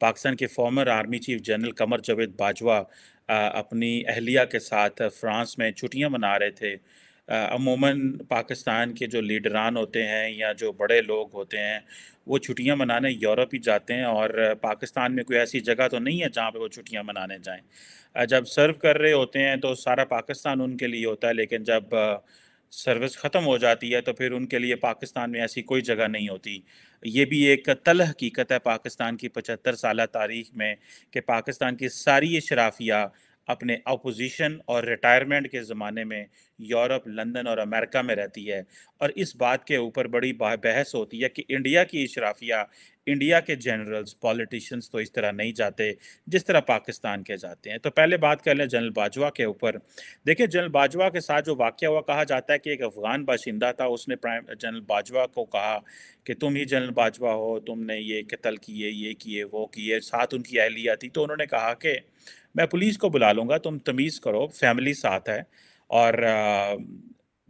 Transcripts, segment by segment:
पाकिस्तान के former army chief general Qamar Javed Bajwa अपनी अहलिया के साथ फ्रांस में छुट्टियां मना रहे थे अमूमन पाकिस्तान के जो लीडरान होते हैं या जो बड़े लोग होते हैं वो छुट्टियां मनाने यूरोप ही जाते हैं और पाकिस्तान में कोई ऐसी जगह तो नहीं है जहाँ पे वो छुट्टियां मनाने जाएं जब सर्व कर रहे होते हैं तो सारा पाकिस्तान उनके लिए होता है लेकिन जब सर्विस ख़त्म हो जाती है तो फिर उनके लिए पाकिस्तान में ऐसी कोई जगह नहीं होती ये भी एक तल हकीकत है पाकिस्तान की पचहत्तर साल तारीख में कि पाकिस्तान की सारी शराफिया अपने अपोजिशन और रिटायरमेंट के ज़माने में यूरोप लंदन और अमेरिका में रहती है और इस बात के ऊपर बड़ी बहस होती है कि इंडिया की इशराफिया इंडिया के जनरल्स पॉलिटिशियंस तो इस तरह नहीं जाते जिस तरह पाकिस्तान के जाते हैं तो पहले बात कर लें जनरल बाजवा के ऊपर देखिए जनरल बाजवा के साथ जो वाक्य हुआ कहा जाता है कि एक अफ़गान बाशिंदा था उसने प्राइम जनरल बाजवा को कहा कि तुम ही जनरल बाजवा हो तुमने ये कत्ल किए ये किए वो किए साथ उनकी अहलिया थी तो उन्होंने कहा कि मैं पुलिस को बुला लूँगा तुम तमीज़ करो फैमिली साथ है और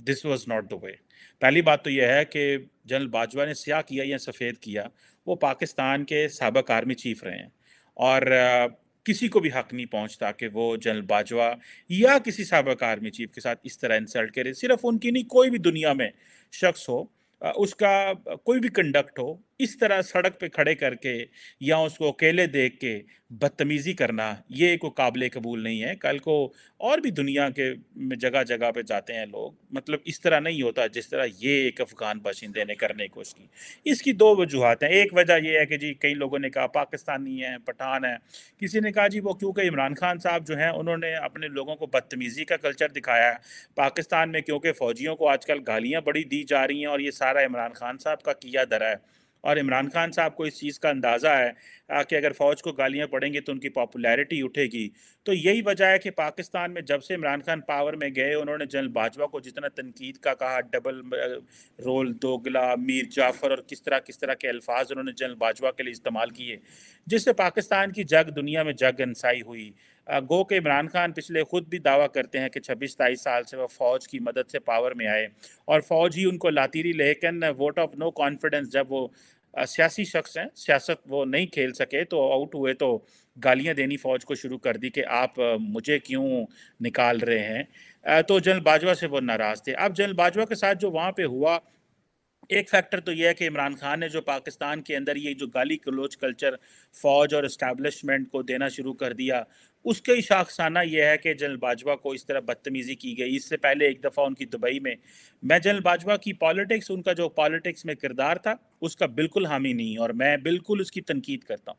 this was not the way पहली बात तो यह है कि जनरल बाजवा ने स्या किया या सफ़ेद किया वो पाकिस्तान के सबक आर्मी चीफ रहे हैं और किसी को भी हक नहीं पहुंचता कि वो जनरल बाजवा या किसी सबक आर्मी चीफ के साथ इस तरह इंसल्ट करे सिर्फ उनकी नहीं कोई भी दुनिया में शख्स हो उसका कोई भी कंडक्ट हो इस तरह सड़क पे खड़े करके या उसको अकेले देख के बदतमीज़ी करना ये को काबिल कबूल नहीं है कल को और भी दुनिया के जगह जगह पे जाते हैं लोग मतलब इस तरह नहीं होता जिस तरह ये एक अफ़गान बाशिंदे ने करने की कोशिश की इसकी दो वजूहत हैं एक वजह ये है कि जी कई लोगों ने कहा पाकिस्तानी है पठान है किसी ने कहा जी वो क्योंकि इमरान खान साहब जो हैं उन्होंने अपने लोगों को बदतमीज़ी का कल्चर दिखाया है पाकिस्तान में क्योंकि फ़ौजियों को आजकल गालियाँ बड़ी दी जा रही हैं और ये सारा इमरान खान साहब का किया दरा है और इमरान खान साहब को इस चीज़ का अंदाज़ा है कि अगर फ़ौज को गालियाँ पड़ेंगे तो उनकी पॉपुलैरिटी उठेगी तो यही वजह है कि पाकिस्तान में जब से इमरान खान पावर में गए उन्होंने जनरल बाजवा को जितना तनकीद का कहा डबल रोल दोगला मीर जाफ़र और किस तरह किस तरह के अल्फाज उन्होंने जनरल बाजवा के लिए इस्तेमाल किए जिससे पाकिस्तान की जग दुनिया में जग अनसाई हुई गो के इमरान खान पिछले खुद भी दावा करते हैं कि छब्बीस तेईस साल से वह फ़ौज की मदद से पावर में आए और फ़ौज ही उनको लातीरी लेकिन वोट ऑफ नो कॉन्फिडेंस जब वो सियासी शख्स हैं सियासत वो नहीं खेल सके तो आउट हुए तो गालियां देनी फ़ौज को शुरू कर दी कि आप मुझे क्यों निकाल रहे हैं तो जनरल बाजवा से वो नाराज़ थे अब जनरल बाजवा के साथ जो वहाँ पे हुआ एक फैक्टर तो यह है कि इमरान खान ने जो पाकिस्तान के अंदर ये जो गाली कलोच कल्चर फ़ौज और इस्टेबलिशमेंट को देना शुरू कर दिया उसके शाखसाना यह है कि जनरल बाजवा को इस तरह बदतमीज़ी की गई इससे पहले एक दफ़ा उनकी दुबई में मैं जनरल बाजवा की पॉलिटिक्स उनका जो पॉलिटिक्स में किरदार था उसका बिल्कुल हामी नहीं और मैं बिल्कुल उसकी तनकीद करता हूँ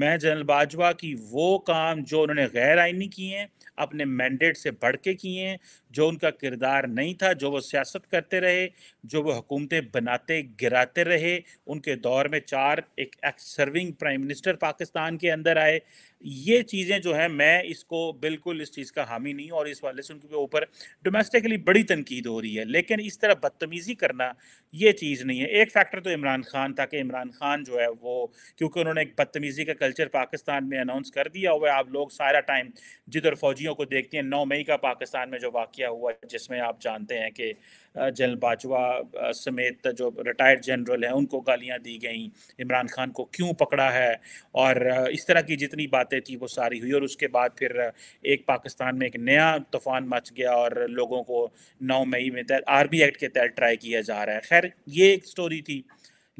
मैं जनरल बाजवा की वो काम जो उन्होंने गैर आइनी किए हैं अपने मैंडेट से बढ़ के किए हैं जो उनका किरदार नहीं था जो वो सियासत करते रहे जो वो हुकूमतें बनाते गिराते रहे उनके दौर में चार एक ex serving prime minister Pakistan के अंदर आए ये चीज़ें जो है मैं इसको बिल्कुल इस चीज़ का हामी नहीं और इस वाले से उनके ऊपर डोमेस्टिकली बड़ी तनकीद हो रही है लेकिन इस तरह बदतमीज़ी करना ये चीज़ नहीं है एक फैक्टर तो इमरान खान था कि इमरान खान जो है वो क्योंकि उन्होंने एक बदतमीज़ी का कल्चर पाकिस्तान में अनाउंस कर दिया हुआ है आप लोग सारा टाइम जिधर फौजियों को देखते हैं नौ मई का पाकिस्तान में जो वाक़ हुआ जिसमें आप जानते हैं कि जनरल बाजवा समेत जो रिटायर्ड जनरल हैं उनको गालियाँ दी गई इमरान खान को क्यों पकड़ा है और इस तरह की जितनी बात बातें थी वो सारी हुई और उसके बाद फिर एक पाकिस्तान में एक नया तूफान मच गया और लोगों को नौ मई में तहत आर बी एक्ट के तहत ट्राई किया जा रहा है खैर ये एक स्टोरी थी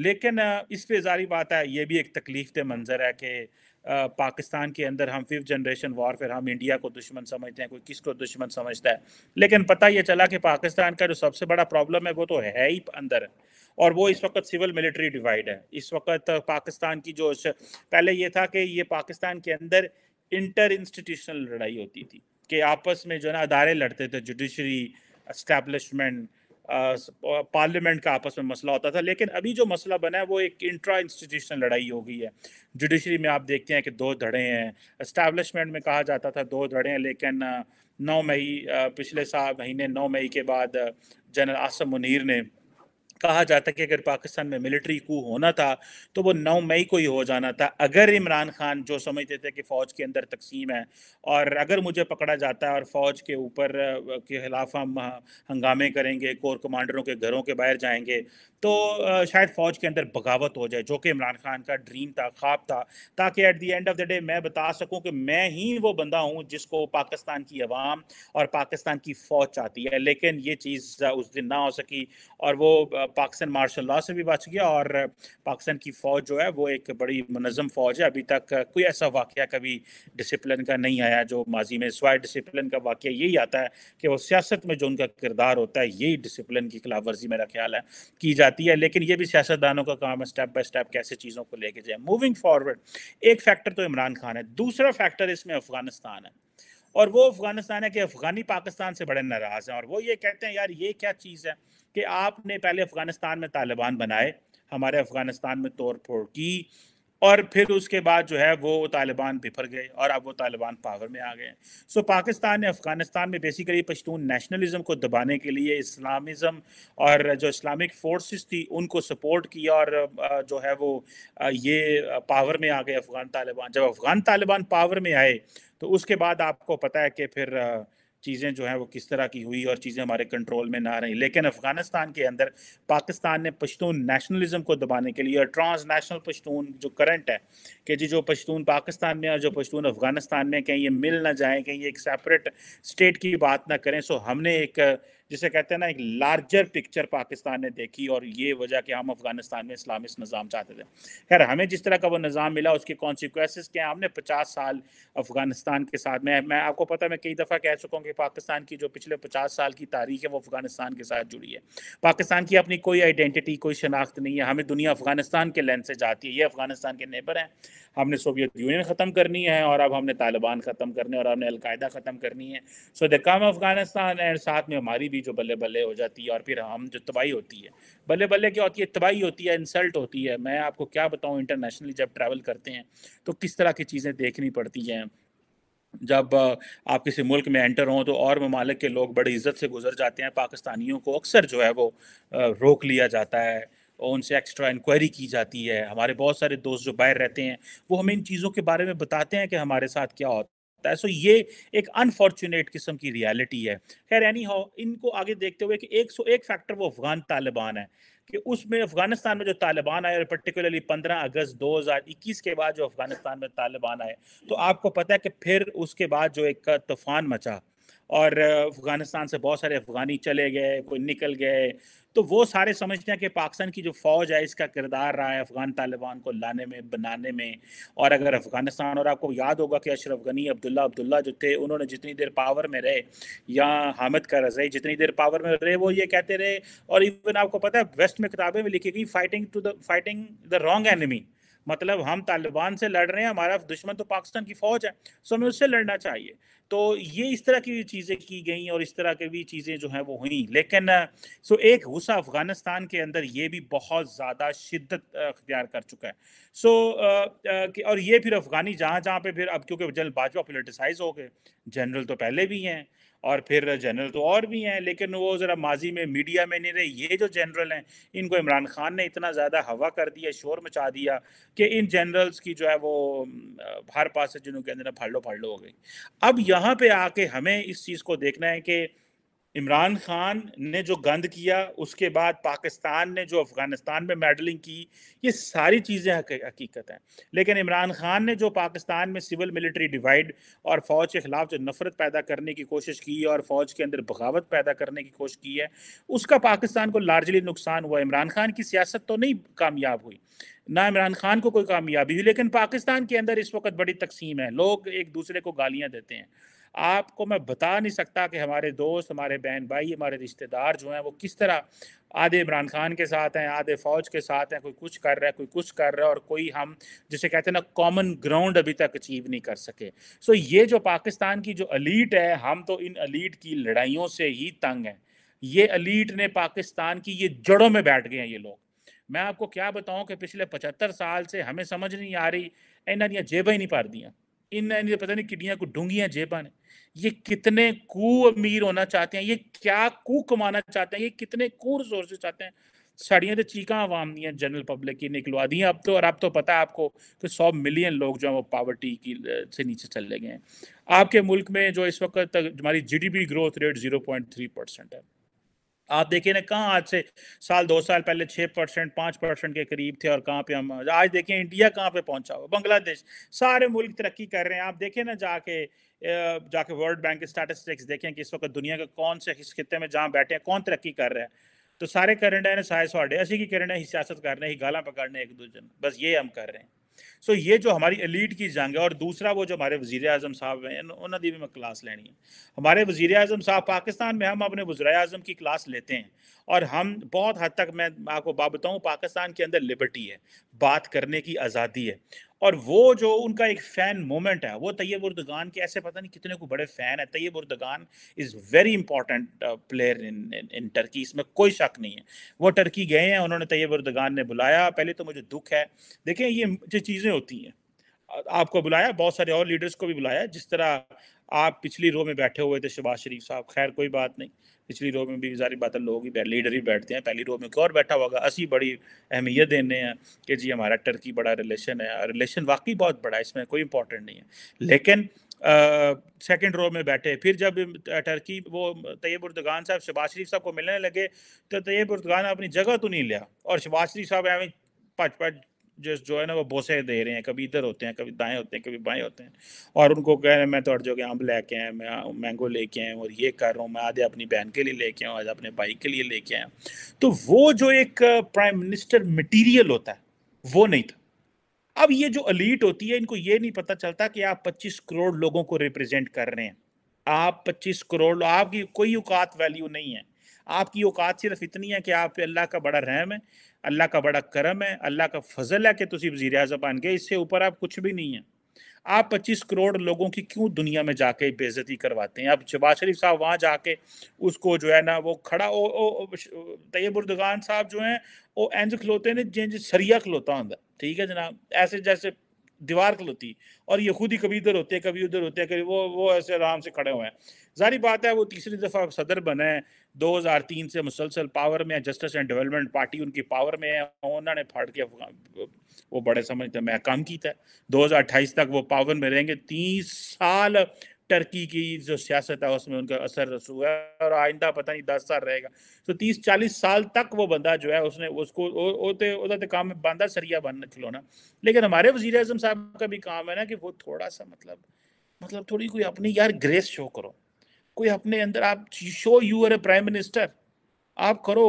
लेकिन इस पर जारी बात है ये भी एक तकलीफ मंजर है कि पाकिस्तान के अंदर हम फिफ्थ जनरेशन फिर हम इंडिया को दुश्मन समझते हैं कोई किसको दुश्मन समझता है लेकिन पता ये चला कि पाकिस्तान का जो सबसे बड़ा प्रॉब्लम है वो तो है ही अंदर और वो इस वक्त सिविल मिलिट्री डिवाइड है इस वक्त पाकिस्तान की जो पहले ये था कि ये पाकिस्तान के अंदर इंटर इंस्टीट्यूशनल लड़ाई होती थी कि आपस में जो है ना अदारे लड़ते थे जुडिशरी इस्टेबलिशमेंट पार्लियामेंट का आपस में मसला होता था लेकिन अभी जो मसला बना है वो एक इंट्रा इंस्टीट्यूशनल लड़ाई हो गई है जुडिशरी में आप देखते हैं कि दो धड़े हैं इस्टेब्लिशमेंट में कहा जाता था दो धड़े हैं लेकिन नौ मई पिछले साल महीने नौ मई के बाद जनरल आसम मुनीर ने कहा जाता कि अगर पाकिस्तान में मिलिट्री कू होना था तो वो 9 मई को ही हो जाना था अगर इमरान खान जो समझते थे कि फ़ौज के अंदर तकसीम है और अगर मुझे पकड़ा जाता है और फ़ौज के ऊपर के खिलाफ हम हंगामे करेंगे कोर कमांडरों के घरों के बाहर जाएंगे तो शायद फ़ौज के अंदर बगावत हो जाए जो कि इमरान खान का ड्रीम था ख्वाब था ताकि at the end of the day मैं बता सकूँ कि मैं ही वो बंदा हूँ जिसको पाकिस्तान की आवाम और पाकिस्तान की फ़ौज चाहती है लेकिन ये चीज़ उस दिन ना हो सकी और वो पाकिस्तान मार्शल लॉ से भी बच गया और पाकिस्तान की फ़ौज जो है वो एक बड़ी मनज़म फ़ौज है अभी तक कोई ऐसा वाक्य कभी डिसिप्लिन का नहीं आया जो माजी में स्वाय डिसिप्लिन का वाक़ यही आता है कि वो सियासत में जो उनका किरदार होता है यही डिसिप्लिन की खिलाफ वर्जी मेरा ख्याल है की जाती है लेकिन ये भी सियासतदानों का काम है स्टेप बाई स्टेप कैसे चीज़ों को लेके जाए मूविंग फॉरवर्ड एक फैक्टर तो इमरान खान है दूसरा फैक्टर इसमें अफगानिस्तान है और वो अफगानिस्तान है कि अफगानी पाकिस्तान से बड़े नाराज़ हैं और वो ये कहते हैं यार ये क्या चीज़ है कि आपने पहले अफगानिस्तान में तालिबान बनाए हमारे अफगानिस्तान में तोड़ फोड़ की और फिर उसके बाद जो है वो तालिबान बिफर गए और अब वो तालिबान पावर में आ गए सो पाकिस्तान ने अफगानिस्तान में बेसिकली पश्तून नेशनलिज्म को दबाने के लिए इस्लामिज़म और जो इस्लामिक फोर्सेस थी उनको सपोर्ट किया और जो है वो ये पावर में आ गए अफ़गान तालिबान जब अफ़गान तालिबान पावर में आए तो उसके बाद आपको पता है कि फिर चीज़ें जो हैं वो किस तरह की हुई और चीज़ें हमारे कंट्रोल में ना रही लेकिन अफगानिस्तान के अंदर पाकिस्तान ने पश्तून नेशनलिज्म को दबाने के लिए और ट्रांस नेशनल पश्तून जो करंट है कि जी जो पश्तून पाकिस्तान में और जो पश्तून अफगानिस्तान में कहीं ये मिल ना जाए कहीं एक सेपरेट स्टेट की बात ना करें सो हमने एक जिसे कहते हैं ना एक लार्जर पिक्चर पाकिस्तान ने देखी और ये वजह कि हम अफगानिस्तान में इस्लामिक निज़ाम चाहते थे खैर हमें जिस तरह का वो निज़ाम मिला उसके कॉन्सिक्वेंस क्या हमने पचास साल अफगानिस्तान के साथ में मैं आपको पता मैं कई दफ़ा कह चुका हूँ कि पाकिस्तान की जो पिछले पचास साल की तारीख है वो अफगानिस्तान के साथ जुड़ी है पाकिस्तान की अपनी कोई आइडेंटिटी कोई शनाख्त नहीं है हमें दुनिया अफगानिस्तान के लैंड से जाती है ये अफगानिस्तान के नेबर हैं हमने सोवियत यूनियन ख़त्म करनी है और अब हमने तालिबान ख़त्म करने और हमने अलकायदा ख़त्म करनी है so the come Afghanistan and साथ में हमारी भी जो बल्ले बल्ले हो जाती है और फिर हम जो तबाही होती है बल्ले बल्ले क्या होती है तबाही होती है इंसल्ट होती है मैं आपको क्या बताऊँ इंटरनेशनली जब ट्रैवल करते हैं तो किस तरह की चीज़ें देखनी पड़ती हैं जब आप किसी मुल्क में एंटर हों तो और ममालिक के लोग बड़ी इज्जत से गुजर जाते हैं पाकिस्तानियों को अक्सर जो है वो रोक लिया जाता है और उनसे एक्स्ट्रा इंक्वायरी की जाती है हमारे बहुत सारे दोस्त जो बाहर रहते हैं वो हमें इन चीज़ों के बारे में बताते हैं कि हमारे साथ क्या होता है सकता है सो so, ये एक अनफॉर्चुनेट किस्म की रियलिटी है खैर एनी हो इनको आगे देखते हुए कि एक सौ एक फैक्टर वो अफगान तालिबान है कि उसमें अफगानिस्तान में जो तालिबान आए और पर्टिकुलरली 15 अगस्त 2021 के बाद जो अफगानिस्तान में तालिबान आए तो आपको पता है कि फिर उसके बाद जो एक तूफान मचा और अफगानिस्तान से बहुत सारे अफगानी चले गए कोई निकल गए तो वो सारे समझते हैं कि पाकिस्तान की जो फौज है इसका किरदार रहा है अफगान तालिबान को लाने में बनाने में और अगर अफगानिस्तान और आपको याद होगा कि अशरफ गनी अब्दुल्ला अब्दुल्ला जो थे उन्होंने जितनी देर पावर में रहे या हामिद का रजई जितनी देर पावर में रहे वो ये कहते रहे और इवन आपको पता है वेस्ट में किताबें भी लिखी गई fighting to the fighting the wrong enemy मतलब हम तालिबान से लड़ रहे हैं हमारा दुश्मन तो पाकिस्तान की फौज है सो हमें उससे लड़ना चाहिए तो ये इस तरह की चीज़ें की गई और इस तरह की भी चीज़ें जो हैं वो हुई लेकिन सो एक गुस्सा अफ़गानिस्तान के अंदर ये भी बहुत ज़्यादा शिद्दत अख्तियार कर चुका है सो और ये फिर अफ़गानी जहाँ जहाँ पे फिर अब क्योंकि जनरल बाजवा पोलिटिसाइज हो गए जनरल तो पहले भी हैं और फिर जनरल तो और भी हैं लेकिन वो ज़रा माजी में मीडिया में नहीं रहे ये जो जनरल हैं इनको इमरान खान ने इतना ज़्यादा हवा कर दिया शोर मचा दिया कि इन जनरल्स की जो है वो हर पास जिनों के अंदर फाड़ो लो हो गई अब यहाँ यहाँ पे आके हमें इस चीज़ को देखना है कि इमरान खान ने जो गंद किया उसके बाद पाकिस्तान ने जो अफ़गानिस्तान में मेडलिंग की ये सारी चीज़ें हकीकत हैं लेकिन इमरान खान ने जो पाकिस्तान में सिविल मिलिट्री डिवाइड और फ़ौज के ख़िलाफ़ जो नफ़रत पैदा करने की कोशिश की और फ़ौज के अंदर बगावत पैदा करने की कोशिश की है उसका पाकिस्तान को लार्जली नुकसान हुआ इमरान खान की सियासत तो नहीं कामयाब हुई ना इमरान खान को कोई कामयाबी हुई लेकिन पाकिस्तान के अंदर इस वक्त बड़ी तकसीम है लोग एक दूसरे को गालियाँ देते हैं आपको मैं बता नहीं सकता कि हमारे दोस्त हमारे बहन भाई हमारे रिश्तेदार जो हैं वो किस तरह आधे इमरान खान के साथ हैं आधे फौज के साथ हैं कोई कुछ कर रहा है कोई कुछ कर रहा है और कोई हम जिसे कहते हैं ना कॉमन ग्राउंड अभी तक अचीव नहीं कर सके सो ये जो पाकिस्तान की जो अलीट है हम तो इन अलीट की लड़ाइयों से ही तंग हैं ये अलीट ने पाकिस्तान की ये जड़ों में बैठ गए हैं ये लोग मैं आपको क्या बताऊं कि पिछले पचहत्तर साल से हमें समझ नहीं आ रही इन्होंने जेबें ही नहीं पार दिया इन पता नहीं किडियां को डूंगियां जेबा ने ये कितने कु अमीर होना चाहते हैं ये क्या कु कमाना चाहते हैं ये कितने कु रिसोर्स चाहते हैं साड़ियाँ तो चीका आवाम दियाँ जनरल पब्लिक की निकलवा दी अब तो और अब तो पता है आपको कि सौ मिलियन लोग जो हैं वो पावर्टी की से नीचे चले गए हैं आपके मुल्क में जो इस वक्त तक हमारी GDP growth rate zero point three percent है आप देखिए ना कहाँ आज से साल दो साल पहले छः परसेंट पाँच परसेंट के करीब थे और कहाँ पे हम आज देखें इंडिया कहाँ पे पहुंचा हुआ बांग्लादेश सारे मुल्क तरक्की कर रहे हैं आप देखें ना जाके जाके वर्ल्ड बैंक के स्टैटिस्टिक्स देखें कि इस वक्त दुनिया के कौन से किस खत्े में जहाँ बैठे हैं कौन तरक्की कर रहे हैं तो सारे करंट है ना सारे सौ असी की करंट है सियासत कर रहे हैं गाला पकड़ने एक दूसरे बस ये हम कर रहे हैं सो ये जो हमारी एलीट की जंग है और दूसरा वो जो हमारे वजीर अजम साहब हैं उन्होंने भी मैं क्लास लेनी है हमारे वजीर अजम साहब पाकिस्तान में हम अपने वजरा अजम की क्लास लेते हैं और हम बहुत हद तक मैं आपको बात बताऊँ पाकिस्तान के अंदर लिबर्टी है बात करने की आज़ादी है और वो जो उनका एक फ़ैन मोमेंट है वो तैयब उर्दगान के ऐसे पता नहीं कितने को बड़े फ़ैन है Tayyip Erdogan is very important player in in Turkey इसमें कोई शक नहीं है वो टर्की गए हैं उन्होंने तैयब उर्दगान ने बुलाया पहले तो मुझे दुख है देखें ये जो चीज़ें होती हैं आपको बुलाया बहुत सारे और लीडर्स को भी बुलाया जिस तरह आप पिछली रो में बैठे हुए थे शबाज शरीफ साहब खैर कोई बात नहीं पिछली रो में भी सारी बात लोग ही लीडर ही बैठते हैं पहली रो में क्यों और बैठा होगा असी बड़ी अहमियत देने हैं कि जी हमारा टर्की बड़ा रिलेशन है रिलेशन वाकई बहुत बड़ा है इसमें कोई इंपॉर्टेंट नहीं है लेकिन सेकेंड रो में बैठे फिर जब टर्की वो तैयब उर्दगान साहब शबाज शरीफ साहब को मिलने लगे तो तैयब उर्दगान अपनी जगह तो नहीं लिया और शहबाज शरीफ साहब एवं पच पच जो जो है ना वो बोसे दे रहे हैं कभी इधर होते हैं कभी दाएं होते हैं कभी बाएं होते हैं और उनको कह रहे हैं मैं तो हर जगह आम लेके आए मैं मैंगो लेके आएँ और ये कर रहा हूँ मैं आधे अपनी बहन के लिए लेके आया आधे अपने भाई के लिए लेके आया तो वो जो एक प्राइम मिनिस्टर मटीरियल होता है वो नहीं था अब ये जो अलीट होती है इनको ये नहीं पता चलता कि आप पच्चीस करोड़ लोगों को रिप्रेजेंट कर रहे हैं आप पच्चीस करोड़ आपकी कोई औकात वैल्यू नहीं है आपकी औकात सिर्फ इतनी है कि आप पे अल्लाह का बड़ा रहम है अल्लाह का बड़ा करम है अल्लाह का फजल है कि तुम वजी अजम बन गए इससे ऊपर आप कुछ भी नहीं है आप पच्चीस करोड़ लोगों की क्यों दुनिया में जाके बेज़ती करवाते हैं आप शबाज शरीफ साहब वहाँ जाके उसको जो है ना वो खड़ा ओ, ओ, ओ तयबुर्दगान साहब जो हैं वो इंज खलोते हैं जिंज सरिया खलोता होंगे ठीक है जनाब ऐसे जैसे दीवार खलोती और ये खुद ही कभी इधर होते हैं कभी उधर होते हैं कभी वो वो ऐसे आराम से खड़े हुए हैं जारी बात है वो तीसरी दफ़ा सदर बने हैं दो हज़ार तीन से मुसलसल पावर में है जस्टिस एंड डेवलपमेंट पार्टी उनकी पावर में है उन्होंने फाड़ के वो बड़े समझते मैं काम किया दो हज़ार अट्ठाईस तक वो पावर में रहेंगे तीस साल टर्की की जो सियासत है उसमें उनका असर हुआ है और आइंदा पता नहीं दस साल रहेगा तो तीस चालीस साल तक वो बंदा जो है उसने उसको काम में बांधा सरिया बनना खिलौना लेकिन हमारे वजीर अजम साहब का भी काम है ना कि वो थोड़ा सा मतलब मतलब थोड़ी कोई अपनी यार ग्रेस शो करो कोई अपने अंदर आप show you are a prime minister आप करो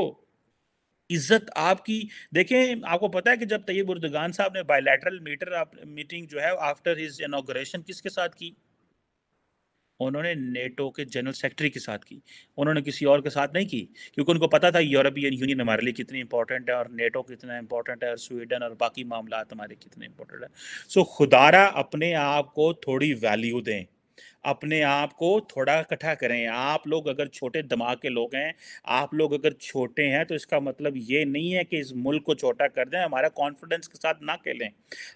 इज्जत आपकी देखें आपको पता है कि जब तैयब उर्दगान साहब ने बायलैटरल मीटर आप मीटिंग जो है आफ्टर हिज इनाग्रेशन किसके साथ की उन्होंने नेटो के जनरल सेक्रेटरी के साथ की उन्होंने किसी और के साथ नहीं की क्योंकि उनको पता था यूरोपियन यूनियन हमारे लिए कितनी इंपॉर्टेंट है और नेटो कितना इंपॉर्टेंट है और स्वीडन और बाकी मामला हमारे कितने इंपॉर्टेंट है सो so, खुदारा अपने आप को थोड़ी वैल्यू दें अपने आप को थोड़ा इकट्ठा करें आप लोग अगर छोटे दिमाग के लोग हैं आप लोग अगर छोटे हैं तो इसका मतलब ये नहीं है कि इस मुल्क को छोटा कर दें हमारा कॉन्फिडेंस के साथ ना खेलें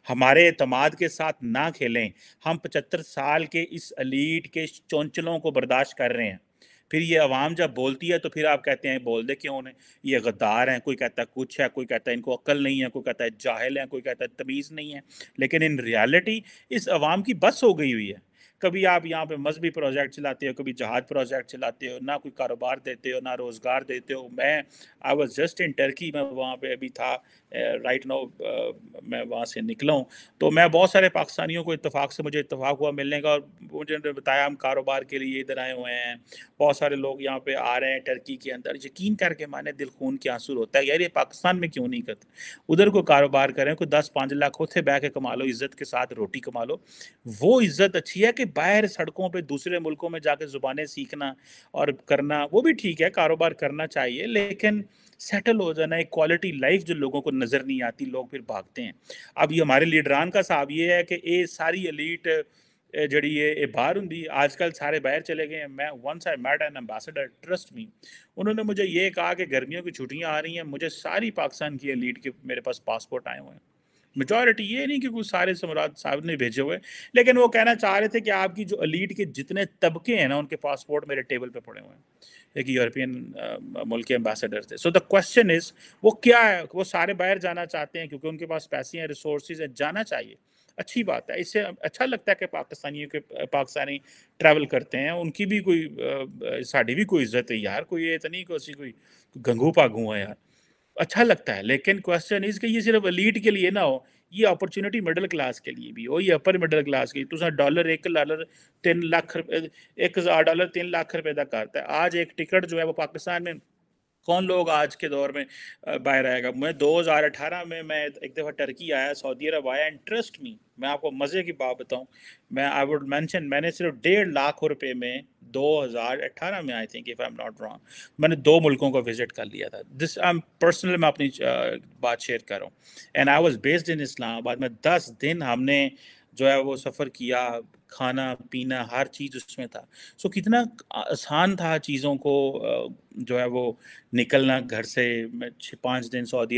हमारे अतमाद के साथ ना खेलें हम पचहत्तर साल के इस अलीट के चौंचलों को बर्दाश्त कर रहे हैं फिर ये आवाम जब बोलती है तो फिर आप कहते हैं बोल दे क्यों उन्हें ये गद्दार हैं कोई कहता है कुछ है कोई कहता है इनको अक्ल नहीं है कोई कहता है जाहिल है कोई कहता है तमीज़ नहीं है लेकिन इन रियलिटी इस आवाम की बस हो गई हुई है कभी आप यहाँ पे मजहबी प्रोजेक्ट चलाते हो कभी जहाज प्रोजेक्ट चलाते हो ना कोई कारोबार देते हो ना रोज़गार देते हो मैं I was just in Turkey मैं वहाँ पे अभी था राइट नाउ मैं वहाँ से निकला हूँ तो मैं बहुत सारे पाकिस्तानियों को इतफाक़ से मुझे इतफाक़ हुआ मिलने का और मुझे बताया हम कारोबार के लिए इधर आए हुए हैं बहुत सारे लोग यहाँ पे आ रहे हैं टर्की के अंदर यकीन करके माने दिल खून के आंसू होता है यार ये पाकिस्तान में क्यों नहीं करते उधर को कारोबार करें कोई दस पाँच लाख होते बह के कमा लो इज़्ज़त के साथ रोटी कमा लो वो इज़्ज़त अच्छी है कि बाहर सड़कों पर दूसरे मुल्कों में जाके ज़ुबानें सीखना और करना वो भी ठीक है कारोबार करना चाहिए लेकिन सेटल हो जाना एक क्वालिटी लाइफ जो लोगों को नज़र नहीं आती लोग फिर भागते हैं अब ये हमारे लीडरान का साहब ये है कि ये सारी अलीट जड़ी है ये बाहर होंगी आजकल सारे बाहर चले गए हैं मैं once I made an ambassador trust me उन्होंने मुझे ये कहा कि गर्मियों की छुट्टियां आ रही हैं मुझे सारी पाकिस्तान की एलीट के मेरे पास पासपोर्ट आए हुए हैं मेजोरिटी ये नहीं कि कुछ सारे सम्राट साहब ने भेजे हुए लेकिन वो कहना चाह रहे थे कि आपकी जो अलीट के जितने तबके हैं ना उनके पासपोर्ट मेरे टेबल पर पड़े हुए हैं एक यूरोपियन uh, मुल्क के एम्बेसडर थे सो द क्वेश्चन इज़ वो क्या है वो सारे बाहर जाना चाहते हैं क्योंकि उनके पास पैसे हैं रिसोर्स हैं जाना चाहिए अच्छी बात है इससे अच्छा लगता है कि पाकिस्तानियों के पाकिस्तानी ट्रैवल करते हैं उनकी भी कोई साड़ी भी कोई इज्जत है यार कोई ये तो नहीं कोई कोई गंगू पागू है यार अच्छा लगता है लेकिन क्वेश्चन इज़ कि ये सिर्फ लीड के लिए ना हो ये अपॉर्चुनिटी मिडल क्लास के लिए भी हो ये अपर मिडल क्लास की तुम डॉलर एक डॉलर तीन लाख रुपये एक हज़ार डॉलर तीन लाख रुपए का करता है आज एक टिकट जो है वो पाकिस्तान में कौन लोग आज के दौर में बाहर आएगा मैं 2018 में मैं एक दफ़ा टर्की आया सऊदी अरब आया एंड ट्रस्ट मी मैं आपको मज़े की बात बताऊं मैं आई वुड मेंशन मैंने सिर्फ डेढ़ लाख रुपए में 2018 में I think if I am not wrong मैंने दो मुल्कों को विज़िट कर लिया था दिस आई एम पर्सनल मैं अपनी बात शेयर कर रहा हूँ and I was based in Islamabad में दस दिन हमने जो है वो सफ़र किया खाना पीना हर चीज़ उसमें था सो कितना आसान था चीज़ों को जो है वो निकलना घर से पाँच दिन सऊदी